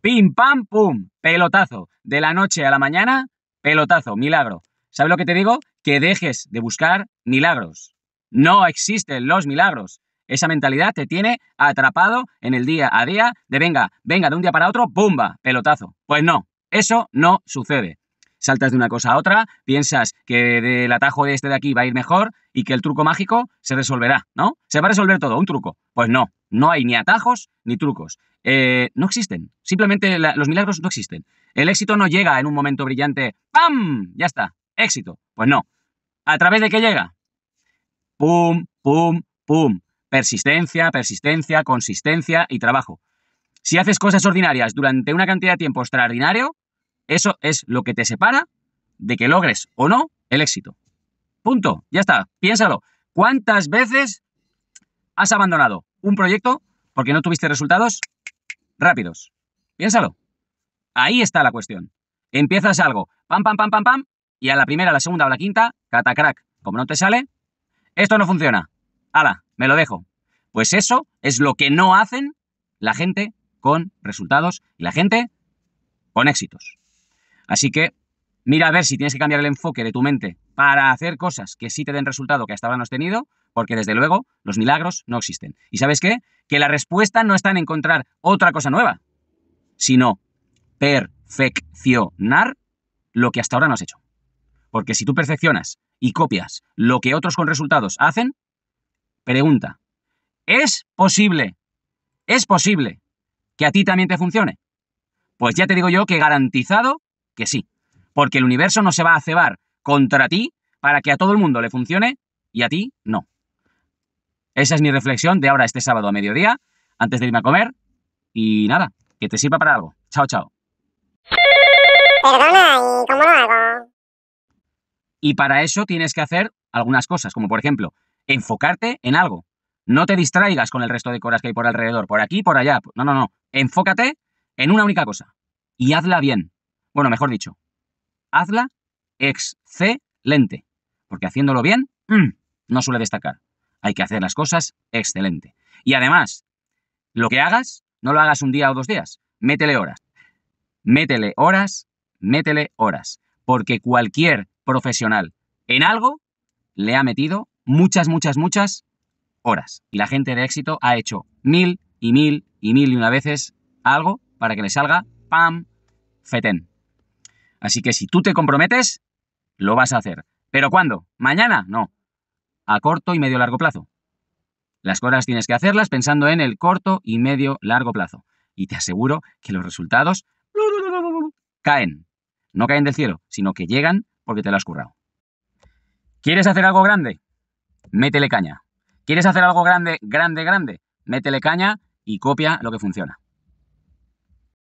Pim, pam, pum. Pelotazo. De la noche a la mañana, pelotazo. Milagro. ¿Sabes lo que te digo? Que dejes de buscar milagros. No existen los milagros. Esa mentalidad te tiene atrapado en el día a día de venga, venga, de un día para otro, ¡pumba! Pelotazo. Pues no, eso no sucede. Saltas de una cosa a otra, piensas que del atajo de este de aquí va a ir mejor y que el truco mágico se resolverá, ¿no? Se va a resolver todo, un truco. Pues no, no hay ni atajos ni trucos. Eh, no existen. Simplemente los milagros no existen. El éxito no llega en un momento brillante. ¡Pam! Ya está. Éxito. Pues no. ¿A través de qué llega? Pum, pum, pum. Persistencia, persistencia, consistencia y trabajo. Si haces cosas ordinarias durante una cantidad de tiempo extraordinario, eso es lo que te separa de que logres o no el éxito. Punto. Ya está. Piénsalo. ¿Cuántas veces has abandonado? un proyecto porque no tuviste resultados rápidos. Piénsalo. Ahí está la cuestión. Empiezas algo, pam, pam, pam, pam, pam, y a la primera, la segunda o la quinta, crack. como no te sale, esto no funciona. ¡Hala! me lo dejo. Pues eso es lo que no hacen la gente con resultados y la gente con éxitos. Así que mira a ver si tienes que cambiar el enfoque de tu mente para hacer cosas que sí te den resultado que hasta ahora no has tenido porque desde luego los milagros no existen. ¿Y sabes qué? Que la respuesta no está en encontrar otra cosa nueva, sino perfeccionar lo que hasta ahora no has hecho. Porque si tú perfeccionas y copias lo que otros con resultados hacen, pregunta, ¿es posible? ¿Es posible que a ti también te funcione? Pues ya te digo yo que garantizado que sí, porque el universo no se va a cebar contra ti para que a todo el mundo le funcione y a ti no. Esa es mi reflexión de ahora este sábado a mediodía, antes de irme a comer. Y nada, que te sirva para algo. Chao, chao. ¿y para eso tienes que hacer algunas cosas, como por ejemplo, enfocarte en algo. No te distraigas con el resto de cosas que hay por alrededor, por aquí, por allá. No, no, no. Enfócate en una única cosa. Y hazla bien. Bueno, mejor dicho, hazla excelente. Porque haciéndolo bien, mm, no suele destacar. Hay que hacer las cosas excelente. Y además, lo que hagas, no lo hagas un día o dos días, métele horas. Métele horas, métele horas. Porque cualquier profesional en algo le ha metido muchas, muchas, muchas horas. Y la gente de éxito ha hecho mil y mil y mil y una veces algo para que le salga ¡pam! fetén. Así que si tú te comprometes, lo vas a hacer. ¿Pero cuándo? ¿Mañana? No a corto y medio largo plazo. Las cosas tienes que hacerlas pensando en el corto y medio largo plazo. Y te aseguro que los resultados caen. No caen del cielo, sino que llegan porque te lo has currado. ¿Quieres hacer algo grande? Métele caña. ¿Quieres hacer algo grande, grande, grande? Métele caña y copia lo que funciona.